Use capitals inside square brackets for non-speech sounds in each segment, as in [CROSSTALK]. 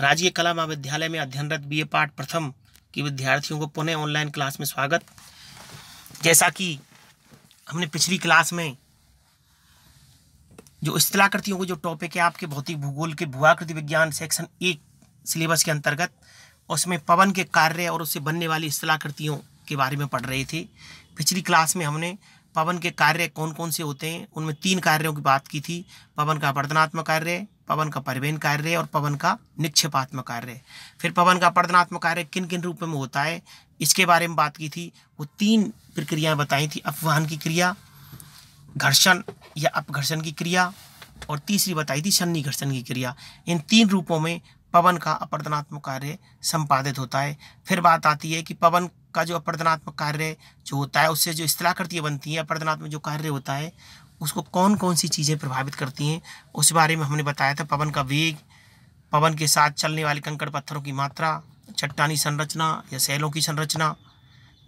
राजकीय कला महाविद्यालय में अध्ययनरत बीए पाठ प्रथम की विद्यार्थियों को पुनः ऑनलाइन क्लास में स्वागत जैसा कि हमने पिछली क्लास में जो स्थलाकृतियों को जो टॉपिक है आपके भौतिक भूगोल के भूआकृति विज्ञान सेक्शन एक सिलेबस के अंतर्गत उसमें पवन के कार्य और उससे बनने वाली स्थलाकृतियों के बारे में पढ़ रहे थे पिछली क्लास में हमने पवन के कार्य कौन कौन से होते हैं उनमें तीन कार्यों की बात की थी पवन का वर्धनात्मक कार्य पवन का परिवहन कार्य और पवन का निक्षेपात्मक कार्य फिर पवन का वर्धनात्मक कार्य किन किन रूप में होता है इसके बारे में बात की थी वो तीन प्रक्रियाएं बताई थी अपवाहन की क्रिया घर्षण या अपघर्षण की क्रिया और तीसरी बताई थी सन्नी घर्षण की क्रिया इन तीन रूपों में पवन का अपर्दनात्मक कार्य संपादित होता है फिर बात आती है कि पवन का जो अपर्दनात्मक कार्य जो होता है उससे जो स्थलाकृतियाँ बनती हैं अपर्दनात्मक जो कार्य होता है उसको कौन कौन सी चीज़ें प्रभावित करती हैं उस बारे में हमने बताया था पवन का वेग पवन के साथ चलने वाले कंकड़ पत्थरों की मात्रा चट्टानी संरचना या सैलों की संरचना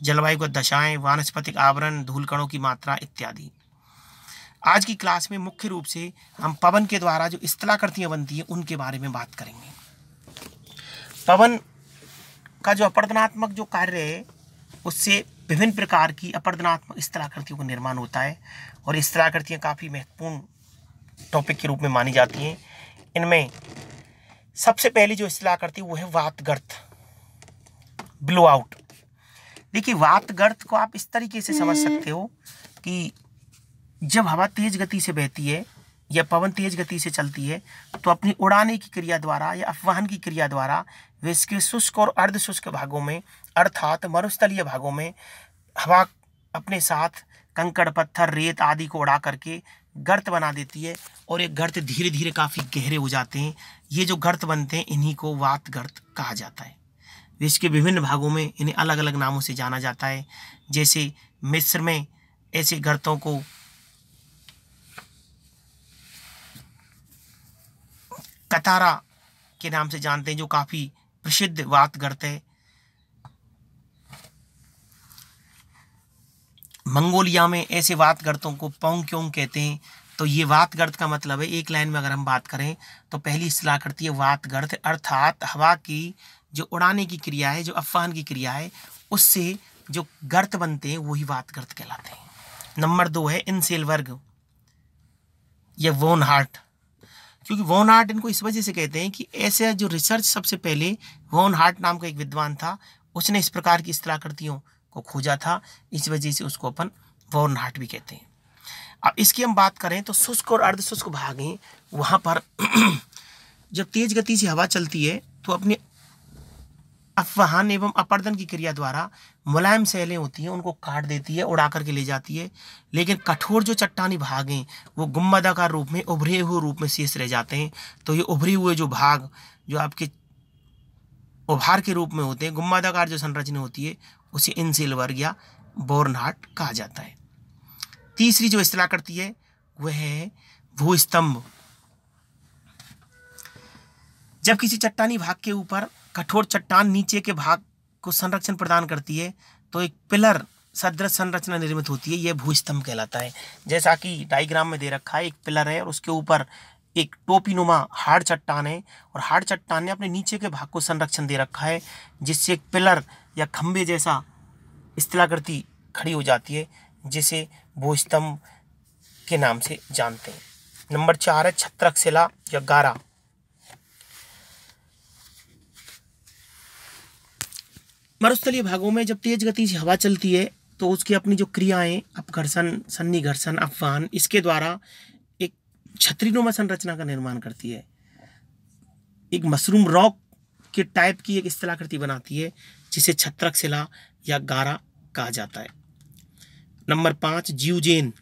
जलवायु का दशाएं वानस्पतिक आवरण धूलकणों की मात्रा इत्यादि आज की क्लास में मुख्य रूप से हम पवन के द्वारा जो स्थलाकृतियाँ बनती हैं उनके बारे में बात करेंगे पवन का जो अपर्दनात्मक जो कार्य है उससे विभिन्न प्रकार की अपर्दनात्मक स्थलाकृतियों का निर्माण होता है और ये स्थलाकृतियाँ काफ़ी महत्वपूर्ण टॉपिक के रूप में मानी जाती हैं इनमें सबसे पहली जो स्थलाकृति वो है वात गर्थ ब्लो आउट देखिए वात गर्थ को आप इस तरीके से समझ हम्म। सकते हो कि जब हवा तेज़ गति से बहती है या पवन तेज गति से चलती है तो अपनी उड़ाने की क्रिया द्वारा या अफवाहन की क्रिया द्वारा वे इसके शुष्क और अर्ध शुष्क भागों में अर्थात मरुस्थलीय भागों में हवा अपने साथ कंकड़ पत्थर रेत आदि को उड़ा करके गर्त बना देती है और ये गर्त धीरे धीरे काफ़ी गहरे हो जाते हैं ये जो गर्त बनते हैं इन्हीं को वात गर्त कहा जाता है विश्व के विभिन्न भागों में इन्हें अलग अलग नामों से जाना जाता है जैसे मिस्र में ऐसे गर्तों को कतारा के नाम से जानते हैं जो काफ़ी प्रसिद्ध बात करते हैं मंगोलिया में ऐसे वात गर्तों को पोंग क्यों कहते हैं तो ये वात गर्त का मतलब है एक लाइन में अगर हम बात करें तो पहली सलाह करती है वात गर्त अर्थात हवा की जो उड़ाने की क्रिया है जो अफवान की क्रिया है उससे जो गर्त बनते हैं वही वात गर्त कहलाते हैं नंबर दो है इनसेल वर्ग या वोन हार्ट क्योंकि वॉन हार्ट इनको इस वजह से कहते हैं कि ऐसे जो रिसर्च सबसे पहले वॉन हार्ट नाम का एक विद्वान था उसने इस प्रकार की स्थलाकृतियों को खोजा था इस वजह से उसको अपन वॉन हार्ट भी कहते हैं अब इसकी हम बात करें तो शुष्क और अर्धशुष्क भागें भाग हैं वहाँ पर [CLEARS THROAT] जब तेज़ गति से हवा चलती है तो अपने अफवाहन एवं अपर्दन की क्रिया द्वारा मुलायम सैलें होती हैं उनको काट देती है उड़ा करके ले जाती है लेकिन कठोर जो चट्टानी भाग हैं वो गुम्बदाकार रूप में उभरे हुए रूप में शेष रह जाते हैं तो ये उभरे हुए जो भाग जो आपके उभार के रूप में होते हैं गुम्बादाकार जो संरचना होती है उसे इन सिल्वर या बोर्नहाट कहा जाता है तीसरी जो असलाह करती है वह है भूस्तंभ जब किसी चट्टानी भाग के ऊपर कठोर चट्टान नीचे के भाग को संरक्षण प्रदान करती है तो एक पिलर सदृश संरचना निर्मित होती है यह भूस्तंभ कहलाता है जैसा कि डायग्राम में दे रखा है एक पिलर है और उसके ऊपर एक टोपी नुमा हार्ड चट्टान है और हार्ड चट्टान ने अपने नीचे के भाग को संरक्षण दे रखा है जिससे एक पिलर या खम्भे जैसा स्थलाकृति खड़ी हो जाती है जिसे भूस्तंभ के नाम से जानते हैं नंबर चार है छत्रक शिला या गारा मरुस्थलीय भागों में जब तेज गति से हवा चलती है तो उसकी अपनी जो क्रियाएं अपघर्षण सन्नी घर्षण अफवान इसके द्वारा एक छतरीनुमा संरचना का निर्माण करती है एक मशरूम रॉक के टाइप की एक स्थलाकृति बनाती है जिसे छत्रक शिला या गारा कहा जाता है नंबर पाँच जीवजेन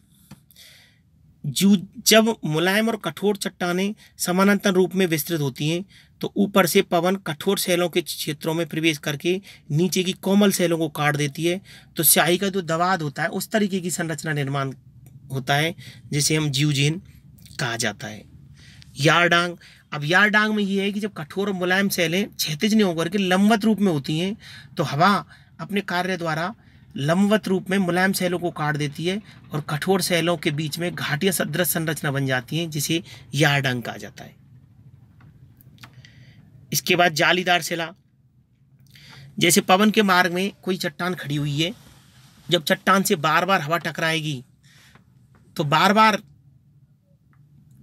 जीव जब मुलायम और कठोर चट्टाने समानांतर रूप में विस्तृत होती हैं तो ऊपर से पवन कठोर सेलों के क्षेत्रों में प्रवेश करके नीचे की कोमल सेलों को काट देती है तो स्याही का जो दवाद होता है उस तरीके की संरचना निर्माण होता है जिसे हम जीवजीन कहा जाता है यारडांग अब यार डांग में ये है कि जब कठोर और मुलायम सेलें क्षैतिज नहीं होकर के लंबत रूप में होती हैं तो हवा अपने कार्य द्वारा लंबत रूप में मुलायम सेलों को काट देती है और कठोर सेलों के बीच में घाटिया सदृश संरचना बन जाती है जिसे यार डांग कहा जाता है इसके बाद जालीदार शिला जैसे पवन के मार्ग में कोई चट्टान खड़ी हुई है जब चट्टान से बार बार हवा टकराएगी तो बार बार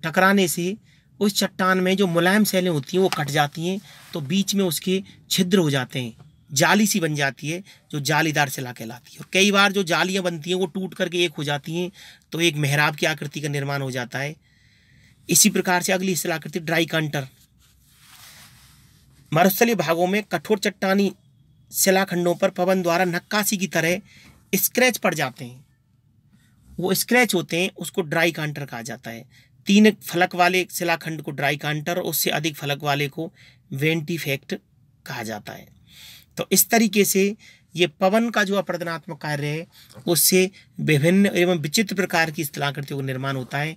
टकराने से उस चट्टान में जो मुलायम सैलें होती हैं वो कट जाती हैं तो बीच में उसके छिद्र हो जाते हैं जाली सी बन जाती है जो जालीदार शिला कहलाती है और कई बार जो जालियाँ बनती हैं वो टूट करके एक हो जाती हैं तो एक मेहराब की आकृति का निर्माण हो जाता है इसी प्रकार से अगली शिलाकृति ड्राई कंटर मरुस्थली भागों में कठोर चट्टानी शिलाखंडों पर पवन द्वारा नक्काशी की तरह स्क्रैच पड़ जाते हैं वो स्क्रैच होते हैं उसको ड्राई कांटर कहा जाता है तीन फलक वाले शिलाखंड को ड्राई कांटर और उससे अधिक फलक वाले को वेंटीफेक्ट कहा जाता है तो इस तरीके से ये पवन का जो अप्रदनात्मक कार्य है उससे विभिन्न एवं विचित्र प्रकार की स्थलाकृतियों का निर्माण होता है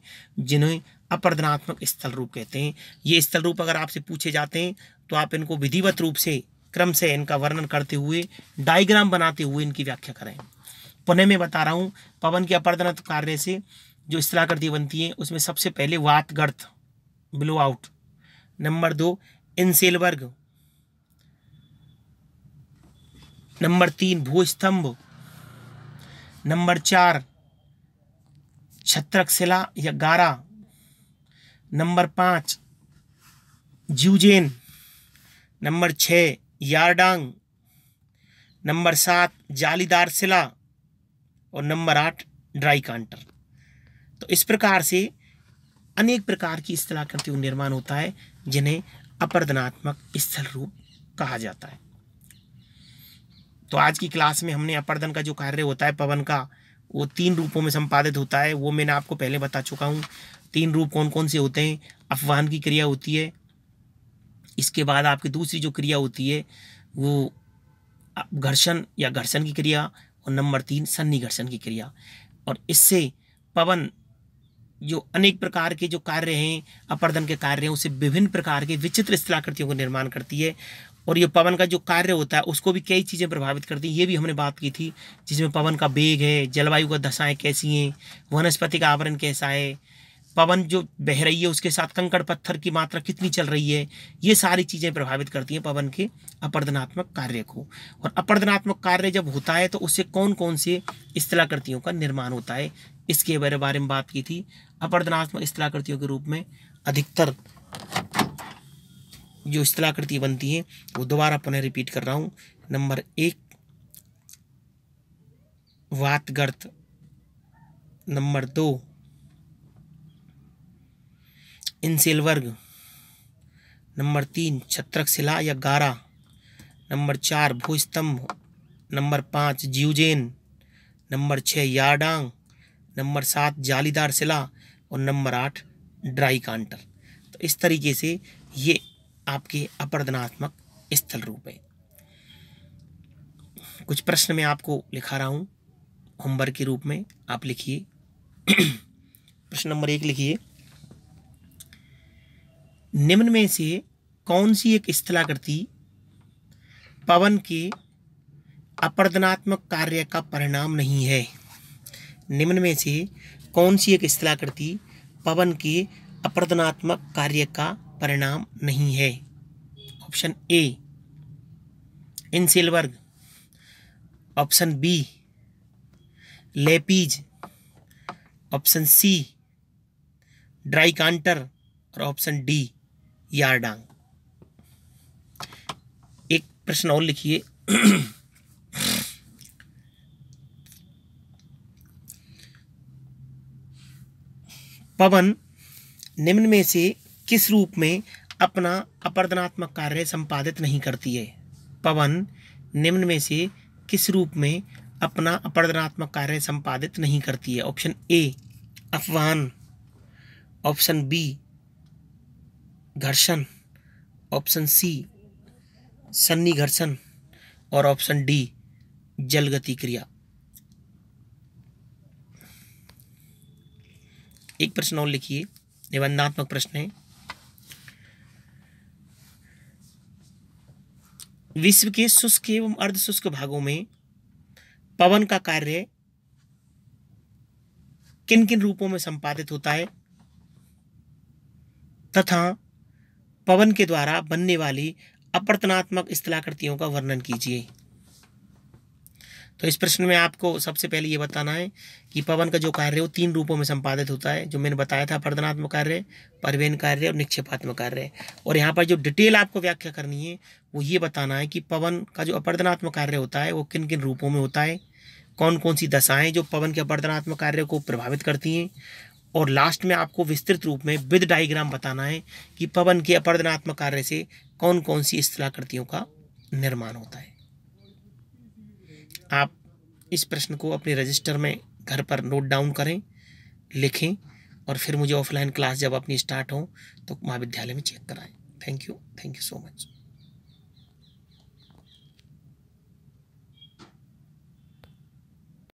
जिन्हें अपर्दनात्मक स्थल रूप कहते हैं ये स्थल रूप अगर आपसे पूछे जाते हैं तो आप इनको विधिवत रूप से क्रम से इनका वर्णन करते हुए डायग्राम बनाते हुए इनकी व्याख्या करें पुनः मैं बता रहा हूँ पवन के अपर्दनात्मक कार्य से जो स्थलाकृति बनती है उसमें सबसे पहले वात गर्थ ब्लो आउट नंबर दो इनसेलवर्ग नंबर तीन भूस्तंभ नंबर चार छत्रक शिला या गारा नंबर पाँच जूजेन नंबर छः यारडांग नंबर सात जालीदार सिला और नंबर आठ ड्राई कांटर तो इस प्रकार से अनेक प्रकार की स्थलाकृति निर्माण होता है जिन्हें अपर्दनात्मक स्थल रूप कहा जाता है तो आज की क्लास में हमने अपर्दन का जो कार्य होता है पवन का वो तीन रूपों में संपादित होता है वो मैंने आपको पहले बता चुका हूँ तीन रूप कौन कौन से होते हैं अफवान की क्रिया होती है इसके बाद आपकी दूसरी जो क्रिया होती है वो घर्षण या घर्षण की क्रिया और नंबर तीन सन्नी घर्षण की क्रिया और इससे पवन जो अनेक प्रकार के जो कार्य हैं अपर्दन के कार्य हैं उसे विभिन्न प्रकार के विचित्र स्थलाकृतियों का निर्माण करती है और ये पवन का जो कार्य होता है उसको भी कई चीज़ें प्रभावित करती हैं ये भी हमने बात की थी जिसमें पवन का वेग है जलवायु का दशाएँ कैसी हैं वनस्पति का आवरण कैसा है पवन जो बह रही है उसके साथ कंकड़ पत्थर की मात्रा कितनी चल रही है ये सारी चीज़ें प्रभावित करती हैं पवन के अपर्दनात्मक कार्य को और अपर्दनात्मक कार्य जब होता है तो उससे कौन कौन से स्थलाकृतियों का निर्माण होता है इसके बारे बारे में बात की थी अपर्दनात्मक स्थलाकृतियों के रूप में अधिकतर जो स्थलाकृति बनती हैं वो दोबारा पुनः रिपीट कर रहा हूँ नंबर एक वातगर्त नंबर दो इंसिलवर्ग नंबर तीन छत्रक शिला या गारा नंबर चार भूस्तंभ नंबर पाँच जीवजेन नंबर छः यारडांग नंबर सात जालीदार शिला और नंबर आठ ड्राई कांटर तो इस तरीके से ये आपके अपर्दनात्मक स्थल रूप है कुछ प्रश्न मैं आपको लिखा रहा हूँ होमवर्क के रूप में आप लिखिए [CLEARS THROAT] प्रश्न नंबर एक लिखिए निम्न में से कौन सी एक स्थलाकृति पवन के अपर्दनात्मक कार्य का परिणाम नहीं है निम्न में से कौन सी एक स्थलाकृति पवन के अपर्दनात्मक कार्य का परिणाम नहीं है option A inselberg option B lapies option C dreikanter और ऑप्शन डी यारडांग एक प्रश्न और लिखिए पवन निम्न में से किस रूप में अपना अपर्दनात्मक कार्य संपादित नहीं करती है पवन निम्न में से किस रूप में अपना अपर्दनात्मक कार्य संपादित नहीं करती है ऑप्शन ए अफवान ऑप्शन बी घर्षण ऑप्शन सी सन्नी घर्षण और ऑप्शन डी गति क्रिया एक प्रश्न और लिखिए निबंधात्मक प्रश्न है विश्व के शुष्क एवं अर्ध शुष्क भागों में पवन का कार्य किन किन रूपों में संपादित होता है तथा पवन के द्वारा बनने वाली अपर्तनात्मक स्थलाकृतियों का वर्णन कीजिए तो इस प्रश्न में आपको सबसे पहले ये बताना है कि पवन का जो कार्य वो तीन रूपों में संपादित होता है जो मैंने बताया था प्रदनात्मक कार्य परवेन कार्य और निक्षेपात्मक कार्य और यहाँ पर जो डिटेल आपको व्याख्या करनी है वो ये बताना है कि पवन का जो अपर्दनात्मक कार्य होता है वो किन किन रूपों में होता है कौन कौन सी दशाएं जो पवन के अपर्दनात्मक कार्य को प्रभावित करती हैं और लास्ट में आपको विस्तृत रूप में विद डायग्राम बताना है कि पवन के अपर्दनात्मक कार्य से कौन कौन सी स्थलाकृतियों का निर्माण होता है आप इस प्रश्न को अपने रजिस्टर में घर पर नोट डाउन करें लिखें और फिर मुझे ऑफलाइन क्लास जब अपनी स्टार्ट हो तो महाविद्यालय में चेक कराएं thank you thank you so much